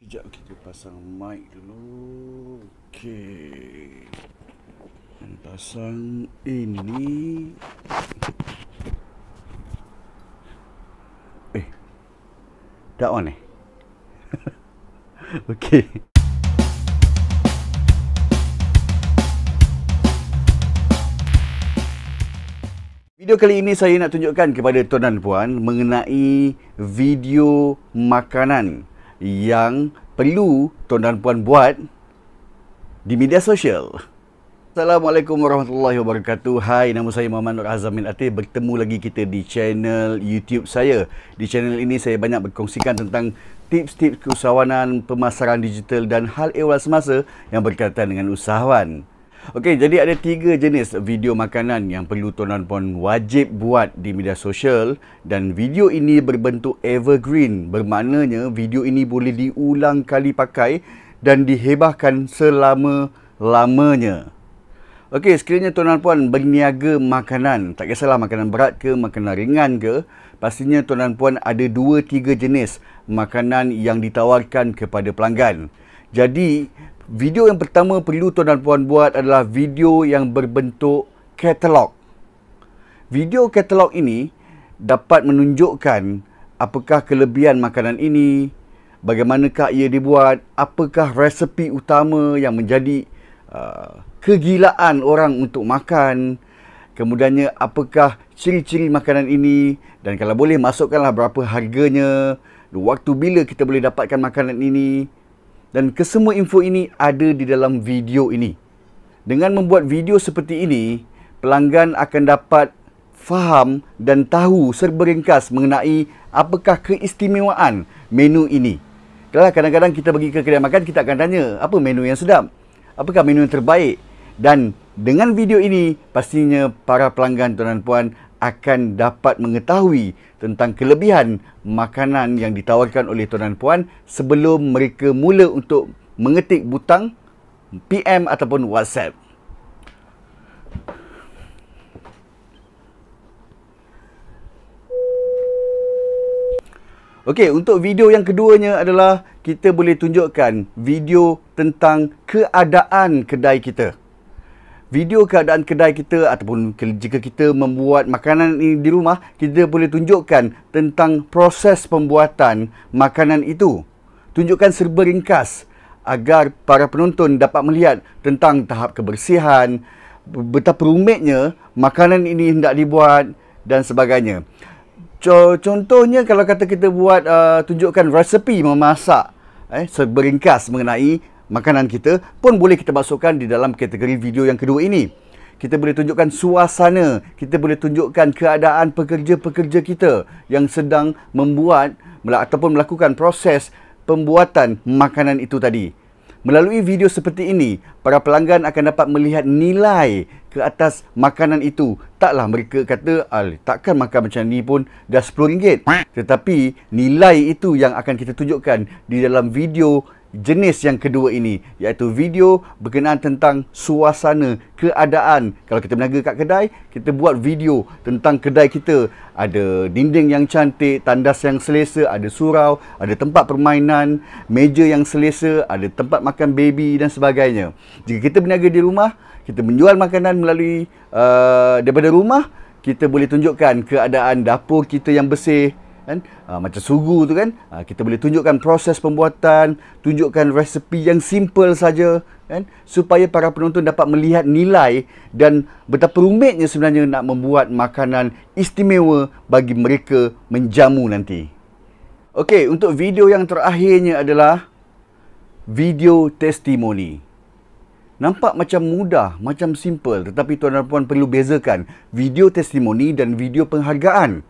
Sekejap kita pasang mic dulu okay. Dan pasang ini Eh Tak on eh Okey Video kali ini saya nak tunjukkan kepada tuan dan puan mengenai video makanan yang perlu tuan dan puan buat di media sosial. Assalamualaikum warahmatullahi wabarakatuh. Hai, nama saya Muhammad Nur Azam bin Atif. Bertemu lagi kita di channel YouTube saya. Di channel ini saya banyak berkongsikan tentang tips-tips keusahawanan, pemasaran digital dan hal ehwal semasa yang berkaitan dengan usahawan. Okey, jadi ada tiga jenis video makanan yang perlu tuan-tuan puan wajib buat di media sosial dan video ini berbentuk evergreen bermaknanya video ini boleh diulang kali pakai dan dihebahkan selama-lamanya. Okey, sekiranya tuan-tuan puan berniaga makanan, tak kisahlah makanan berat ke, makanan ringan ke, pastinya tuan-tuan puan ada dua tiga jenis makanan yang ditawarkan kepada pelanggan. Jadi video yang pertama perlu tuan dan puan buat adalah video yang berbentuk katalog. Video katalog ini dapat menunjukkan apakah kelebihan makanan ini, bagaimanakah ia dibuat, apakah resepi utama yang menjadi uh, kegilaan orang untuk makan, kemudiannya apakah ciri-ciri makanan ini dan kalau boleh masukkanlah berapa harganya, waktu bila kita boleh dapatkan makanan ini dan kesemua info ini ada di dalam video ini. Dengan membuat video seperti ini, pelanggan akan dapat faham dan tahu serba ringkas mengenai apakah keistimewaan menu ini. Kalau kadang-kadang kita pergi ke kedai makan, kita akan tanya, apa menu yang sedap? Apakah menu yang terbaik? Dan dengan video ini, pastinya para pelanggan tuan dan puan akan dapat mengetahui tentang kelebihan makanan yang ditawarkan oleh Tuan dan Puan sebelum mereka mula untuk mengetik butang PM ataupun WhatsApp. Okey, untuk video yang keduanya adalah kita boleh tunjukkan video tentang keadaan kedai kita video keadaan kedai kita ataupun jika kita membuat makanan ini di rumah, kita boleh tunjukkan tentang proses pembuatan makanan itu. Tunjukkan serba ringkas agar para penonton dapat melihat tentang tahap kebersihan, betapa rumitnya makanan ini hendak dibuat dan sebagainya. Contohnya kalau kata kita buat uh, tunjukkan resepi memasak eh, seberingkas mengenai makanan kita pun boleh kita masukkan di dalam kategori video yang kedua ini. Kita boleh tunjukkan suasana, kita boleh tunjukkan keadaan pekerja-pekerja kita yang sedang membuat ataupun melakukan proses pembuatan makanan itu tadi. Melalui video seperti ini, para pelanggan akan dapat melihat nilai ke atas makanan itu. Taklah mereka kata, takkan makan macam ni pun dah RM10. Tetapi nilai itu yang akan kita tunjukkan di dalam video jenis yang kedua ini iaitu video berkenaan tentang suasana keadaan kalau kita berniaga kat kedai kita buat video tentang kedai kita ada dinding yang cantik tandas yang selesa ada surau ada tempat permainan meja yang selesa ada tempat makan baby dan sebagainya jika kita berniaga di rumah kita menjual makanan melalui uh, daripada rumah kita boleh tunjukkan keadaan dapur kita yang bersih kan uh, macam sugu tu kan uh, kita boleh tunjukkan proses pembuatan tunjukkan resepi yang simple saja kan supaya para penonton dapat melihat nilai dan betapa rumitnya sebenarnya nak membuat makanan istimewa bagi mereka menjamu nanti okey untuk video yang terakhirnya adalah video testimoni Nampak macam mudah, macam simple tetapi tuan tuan puan perlu bezakan video testimoni dan video penghargaan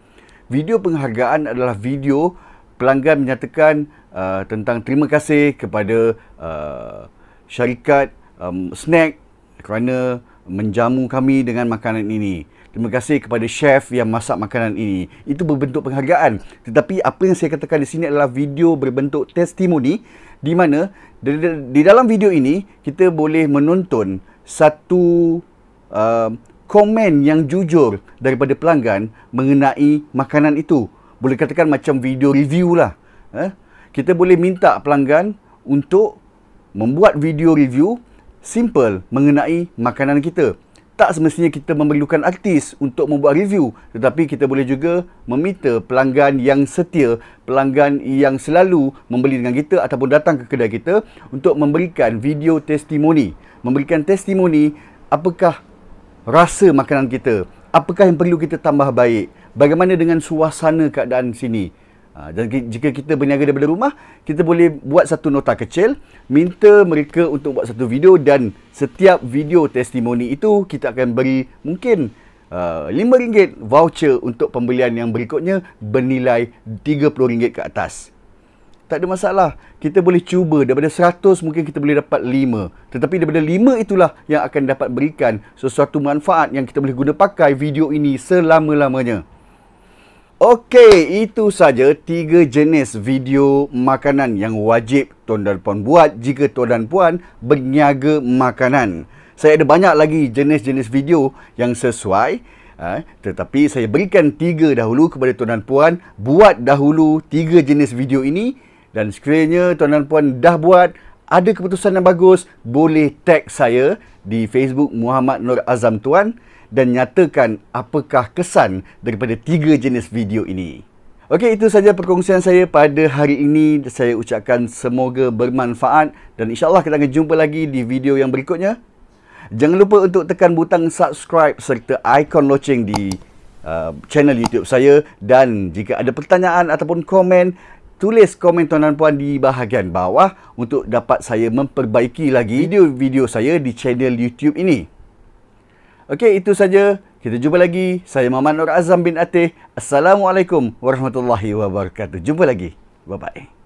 video penghargaan adalah video pelanggan menyatakan uh, tentang terima kasih kepada uh, syarikat um, snack kerana menjamu kami dengan makanan ini. Terima kasih kepada chef yang masak makanan ini. Itu berbentuk penghargaan. Tetapi apa yang saya katakan di sini adalah video berbentuk testimoni di mana di, di dalam video ini kita boleh menonton satu uh, komen yang jujur daripada pelanggan mengenai makanan itu. Boleh katakan macam video review lah. Eh? Kita boleh minta pelanggan untuk membuat video review simple mengenai makanan kita. Tak semestinya kita memerlukan artis untuk membuat review. Tetapi kita boleh juga meminta pelanggan yang setia, pelanggan yang selalu membeli dengan kita ataupun datang ke kedai kita untuk memberikan video testimoni. Memberikan testimoni apakah rasa makanan kita? Apakah yang perlu kita tambah baik? Bagaimana dengan suasana keadaan sini? Ah, dan jika kita berniaga daripada rumah, kita boleh buat satu nota kecil, minta mereka untuk buat satu video dan setiap video testimoni itu kita akan beri mungkin ah, RM5 voucher untuk pembelian yang berikutnya bernilai RM30 ke atas tak ada masalah. Kita boleh cuba daripada 100 mungkin kita boleh dapat 5. Tetapi daripada 5 itulah yang akan dapat berikan sesuatu manfaat yang kita boleh guna pakai video ini selama-lamanya. Okey, itu saja tiga jenis video makanan yang wajib tuan dan puan buat jika tuan dan puan berniaga makanan. Saya ada banyak lagi jenis-jenis video yang sesuai Eh, tetapi saya berikan tiga dahulu kepada tuan dan puan buat dahulu tiga jenis video ini dan sekiranya tuan dan puan dah buat ada keputusan yang bagus boleh tag saya di Facebook Muhammad Nur Azam Tuan dan nyatakan apakah kesan daripada tiga jenis video ini. Okey itu saja perkongsian saya pada hari ini. Saya ucapkan semoga bermanfaat dan insyaallah kita akan jumpa lagi di video yang berikutnya. Jangan lupa untuk tekan butang subscribe serta ikon loceng di uh, channel YouTube saya dan jika ada pertanyaan ataupun komen tulis komen tuan-tuan puan di bahagian bawah untuk dapat saya memperbaiki lagi video-video saya di channel YouTube ini. Okey, itu saja. Kita jumpa lagi. Saya Muhammad Nur Azam bin Atih. Assalamualaikum warahmatullahi wabarakatuh. Jumpa lagi. Bye-bye.